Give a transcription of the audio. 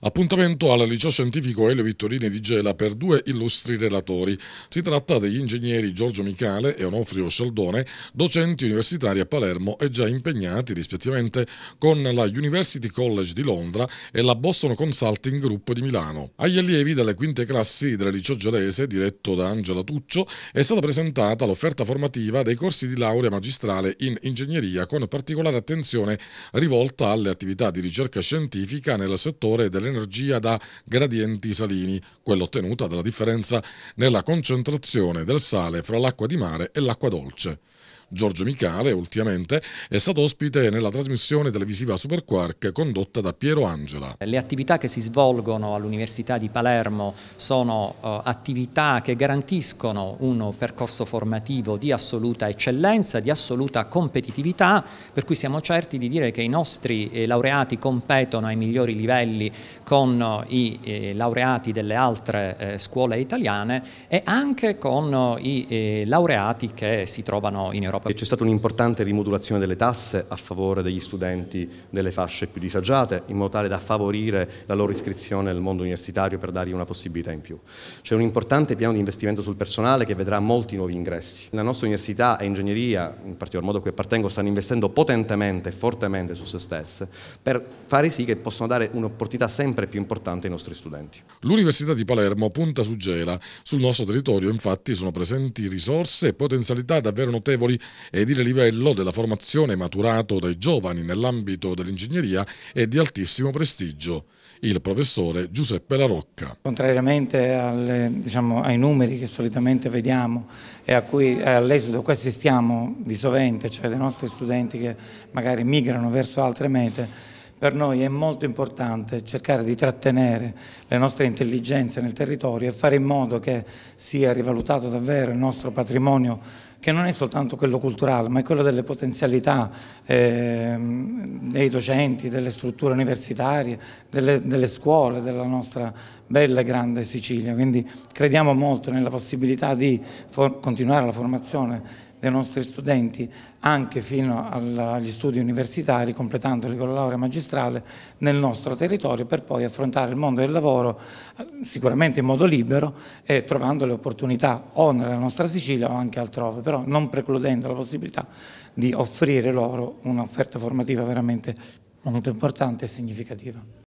Appuntamento al liceo scientifico Elio Vittorini di Gela per due illustri relatori. Si tratta degli ingegneri Giorgio Michale e Onofrio Sceldone, docenti universitari a Palermo e già impegnati rispettivamente con la University College di Londra e la Boston Consulting Group di Milano. Agli allievi delle quinte classi del liceo gelese, diretto da Angela Tuccio, è stata presentata l'offerta formativa dei corsi di laurea magistrale in ingegneria con particolare attenzione rivolta alle attività di ricerca scientifica nel settore delle dell'energia da gradienti salini, quella ottenuta dalla differenza nella concentrazione del sale fra l'acqua di mare e l'acqua dolce. Giorgio Michale, ultimamente, è stato ospite nella trasmissione televisiva Superquark condotta da Piero Angela. Le attività che si svolgono all'Università di Palermo sono uh, attività che garantiscono un percorso formativo di assoluta eccellenza, di assoluta competitività, per cui siamo certi di dire che i nostri eh, laureati competono ai migliori livelli con eh, i eh, laureati delle altre eh, scuole italiane e anche con eh, i laureati che si trovano in Europa. Europa. C'è stata un'importante rimodulazione delle tasse a favore degli studenti delle fasce più disagiate, in modo tale da favorire la loro iscrizione nel mondo universitario per dargli una possibilità in più. C'è un importante piano di investimento sul personale che vedrà molti nuovi ingressi. La nostra università e ingegneria, in particolar modo a cui appartengo, stanno investendo potentemente e fortemente su se stesse per fare sì che possano dare un'opportunità sempre più importante ai nostri studenti. L'Università di Palermo punta su Gela. Sul nostro territorio infatti sono presenti risorse e potenzialità davvero notevoli ed il livello della formazione maturato dai giovani nell'ambito dell'ingegneria è di altissimo prestigio il professore Giuseppe Larocca. Contrariamente alle, diciamo, ai numeri che solitamente vediamo e eh, all'esito a cui assistiamo di sovente, cioè dei nostri studenti che magari migrano verso altre mete, per noi è molto importante cercare di trattenere le nostre intelligenze nel territorio e fare in modo che sia rivalutato davvero il nostro patrimonio che non è soltanto quello culturale ma è quello delle potenzialità eh, dei docenti, delle strutture universitarie, delle, delle scuole della nostra bella e grande Sicilia. Quindi crediamo molto nella possibilità di continuare la formazione dei nostri studenti anche fino agli studi universitari, completandoli con la laurea magistrale nel nostro territorio per poi affrontare il mondo del lavoro eh, sicuramente in modo libero e trovando le opportunità o nella nostra Sicilia o anche altrove, però non precludendo la possibilità di offrire loro un'offerta formativa veramente molto importante e significativa.